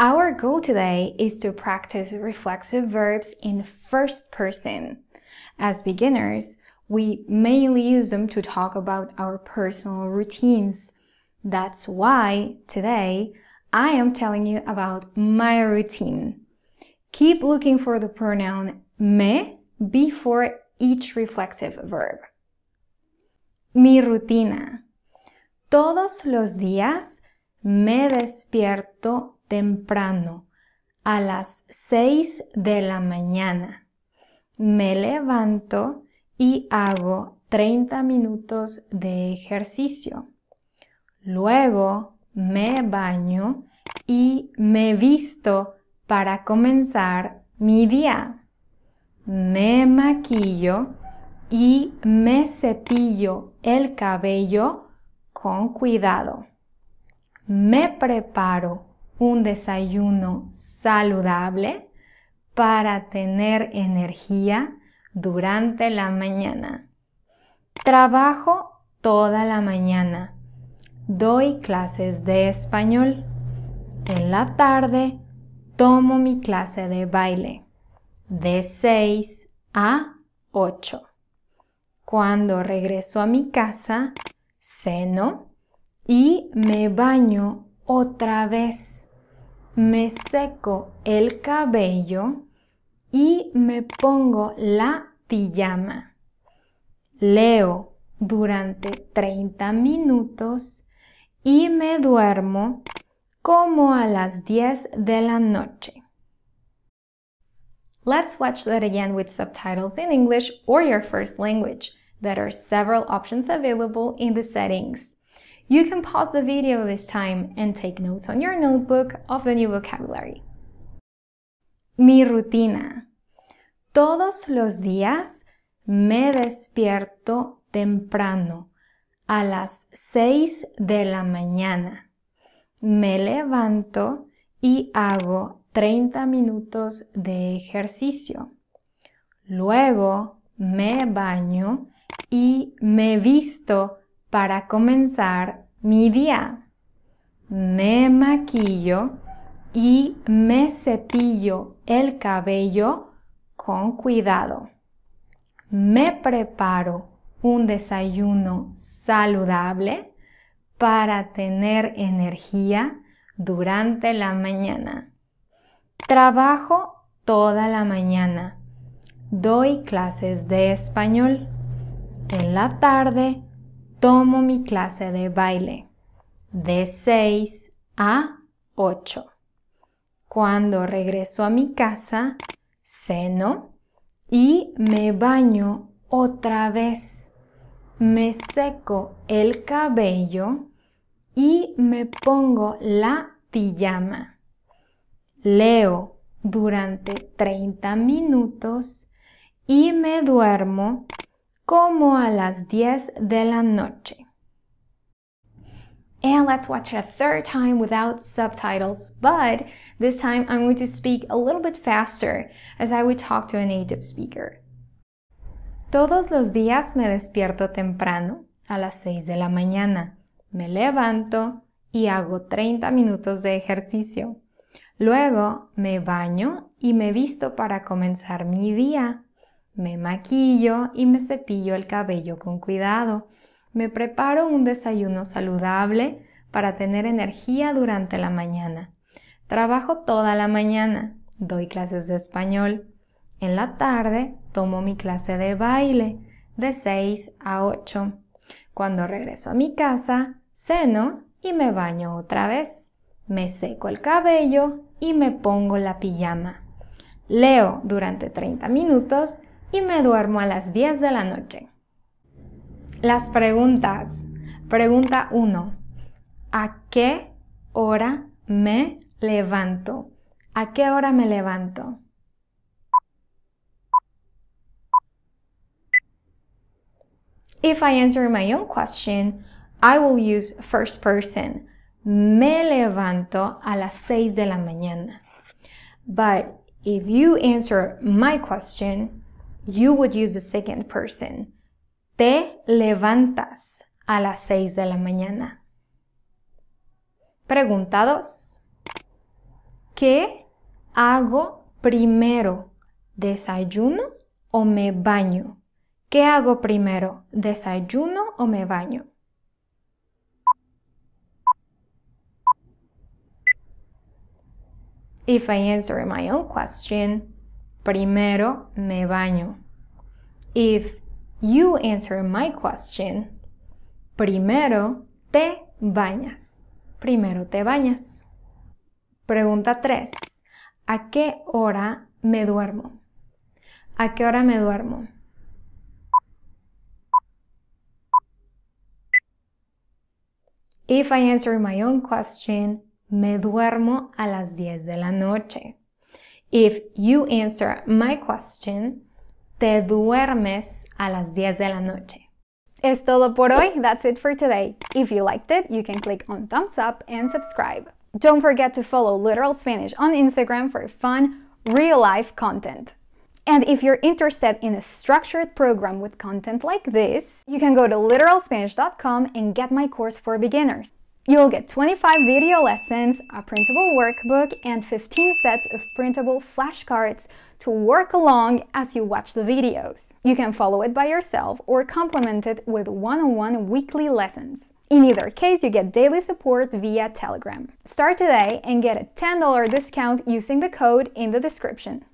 Our goal today is to practice reflexive verbs in first person. As beginners, we mainly use them to talk about our personal routines. That's why today I am telling you about my routine. Keep looking for the pronoun me before each reflexive verb. Mi rutina. Todos los días Me despierto temprano a las seis de la mañana. Me levanto y hago 30 minutos de ejercicio. Luego me baño y me visto para comenzar mi día. Me maquillo y me cepillo el cabello con cuidado me preparo un desayuno saludable para tener energía durante la mañana. Trabajo toda la mañana. Doy clases de español. En la tarde tomo mi clase de baile de 6 a 8. Cuando regreso a mi casa, ceno y me baño otra vez. Me seco el cabello y me pongo la pijama. Leo durante 30 minutos y me duermo como a las 10 de la noche. Let's watch that again with subtitles in English or your first language. There are several options available in the settings. You can pause the video this time and take notes on your notebook of the new vocabulary. Mi rutina. Todos los días me despierto temprano, a las 6 de la mañana. Me levanto y hago 30 minutos de ejercicio. Luego me baño y me visto para comenzar mi día. Me maquillo y me cepillo el cabello con cuidado. Me preparo un desayuno saludable para tener energía durante la mañana. Trabajo toda la mañana. Doy clases de español. En la tarde tomo mi clase de baile de 6 a 8. Cuando regreso a mi casa, ceno y me baño otra vez. Me seco el cabello y me pongo la pijama. Leo durante 30 minutos y me duermo como a las 10 de la noche. And let's watch it a third time without subtitles, but this time I'm going to speak a little bit faster as I would talk to a native speaker. Todos los días me despierto temprano, a las 6 de la mañana. Me levanto y hago 30 minutos de ejercicio. Luego me baño y me visto para comenzar mi día. Me maquillo y me cepillo el cabello con cuidado. Me preparo un desayuno saludable para tener energía durante la mañana. Trabajo toda la mañana. Doy clases de español. En la tarde tomo mi clase de baile de 6 a 8. Cuando regreso a mi casa, ceno y me baño otra vez. Me seco el cabello y me pongo la pijama. Leo durante 30 minutos y me duermo a las 10 de la noche. Las preguntas. Pregunta 1. ¿A qué hora me levanto? ¿A qué hora me levanto? If I answer my own question, I will use first person. Me levanto a las 6 de la mañana. But if you answer my question, you would use the second person. Te levantas a las seis de la mañana. Preguntados. ¿Qué hago primero? ¿Desayuno o me baño? ¿Qué hago primero? ¿Desayuno o me baño? If I answer my own question, Primero me baño. If you answer my question, primero te bañas. Primero te bañas. Pregunta 3. ¿A qué hora me duermo? ¿A qué hora me duermo? If I answer my own question, me duermo a las 10 de la noche. If you answer my question, te duermes a las 10 de la noche. Es todo por hoy. That's it for today. If you liked it, you can click on thumbs up and subscribe. Don't forget to follow Literal Spanish on Instagram for fun, real life content. And if you're interested in a structured program with content like this, you can go to literalspanish.com and get my course for beginners. You'll get 25 video lessons, a printable workbook, and 15 sets of printable flashcards to work along as you watch the videos. You can follow it by yourself or complement it with one-on-one -on -one weekly lessons. In either case, you get daily support via Telegram. Start today and get a $10 discount using the code in the description.